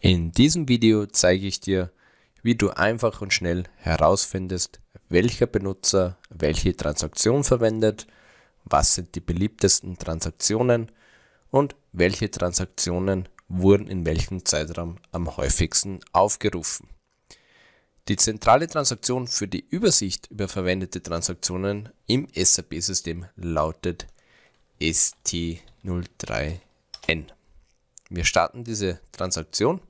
In diesem Video zeige ich dir, wie du einfach und schnell herausfindest, welcher Benutzer welche Transaktion verwendet, was sind die beliebtesten Transaktionen und welche Transaktionen wurden in welchem Zeitraum am häufigsten aufgerufen. Die zentrale Transaktion für die Übersicht über verwendete Transaktionen im SAP-System lautet ST03N. Wir starten diese Transaktion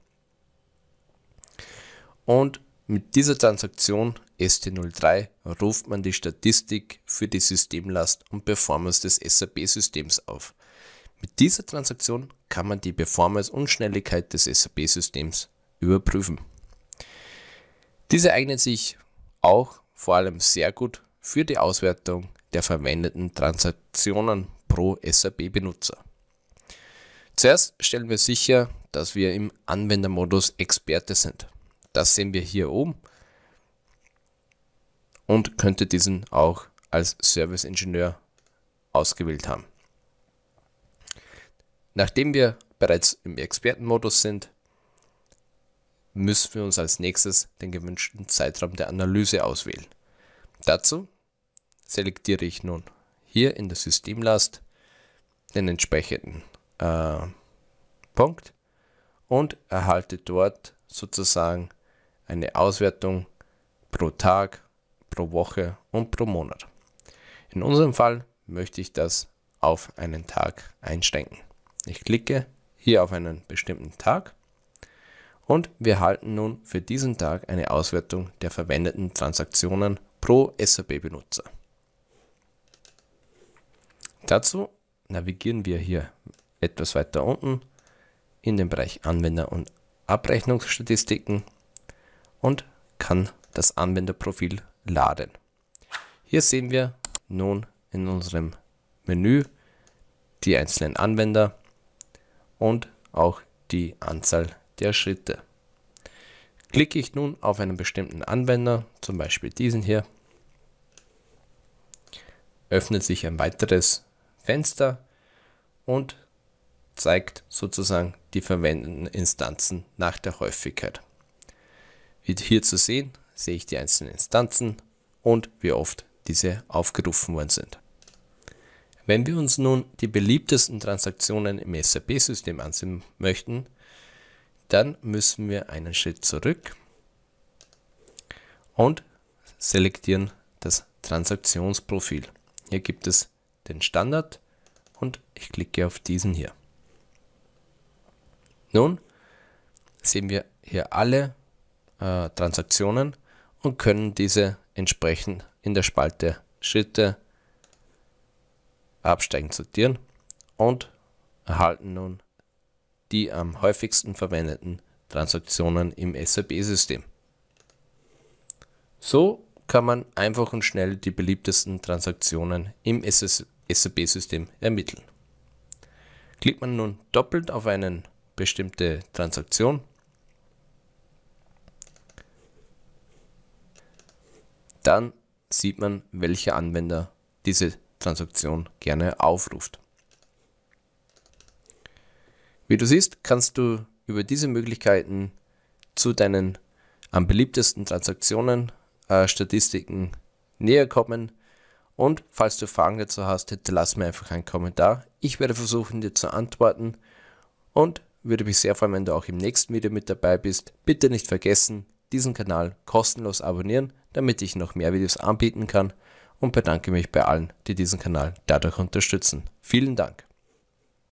und mit dieser Transaktion ST03 ruft man die Statistik für die Systemlast und Performance des SAP-Systems auf. Mit dieser Transaktion kann man die Performance und Schnelligkeit des SAP-Systems überprüfen. Diese eignet sich auch vor allem sehr gut für die Auswertung der verwendeten Transaktionen pro SAP-Benutzer. Zuerst stellen wir sicher, dass wir im Anwendermodus Experte sind. Das sehen wir hier oben. Und könnte diesen auch als Service-Ingenieur ausgewählt haben. Nachdem wir bereits im Expertenmodus sind, müssen wir uns als nächstes den gewünschten Zeitraum der Analyse auswählen. Dazu selektiere ich nun hier in der Systemlast den entsprechenden äh, Punkt und erhalte dort sozusagen eine Auswertung pro Tag, pro Woche und pro Monat. In unserem Fall möchte ich das auf einen Tag einschränken. Ich klicke hier auf einen bestimmten Tag und wir halten nun für diesen Tag eine Auswertung der verwendeten Transaktionen pro SAP-Benutzer. Dazu navigieren wir hier etwas weiter unten in den Bereich Anwender und Abrechnungsstatistiken und kann das Anwenderprofil laden. Hier sehen wir nun in unserem Menü die einzelnen Anwender und auch die Anzahl der Schritte. Klicke ich nun auf einen bestimmten Anwender, zum Beispiel diesen hier, öffnet sich ein weiteres Fenster und zeigt sozusagen die verwendeten Instanzen nach der Häufigkeit hier zu sehen, sehe ich die einzelnen Instanzen und wie oft diese aufgerufen worden sind. Wenn wir uns nun die beliebtesten Transaktionen im SAP-System ansehen möchten, dann müssen wir einen Schritt zurück und selektieren das Transaktionsprofil. Hier gibt es den Standard und ich klicke auf diesen hier. Nun sehen wir hier alle äh, Transaktionen und können diese entsprechend in der Spalte Schritte absteigend sortieren und erhalten nun die am häufigsten verwendeten Transaktionen im SAP-System. So kann man einfach und schnell die beliebtesten Transaktionen im SAP-System ermitteln. Klickt man nun doppelt auf eine bestimmte Transaktion, dann sieht man, welcher Anwender diese Transaktion gerne aufruft. Wie du siehst, kannst du über diese Möglichkeiten zu deinen am beliebtesten Transaktionen äh, Statistiken näher kommen. Und falls du Fragen dazu hast, hinterlass mir einfach einen Kommentar. Ich werde versuchen, dir zu antworten und würde mich sehr freuen, wenn du auch im nächsten Video mit dabei bist. Bitte nicht vergessen, diesen Kanal kostenlos abonnieren, damit ich noch mehr Videos anbieten kann und bedanke mich bei allen, die diesen Kanal dadurch unterstützen. Vielen Dank.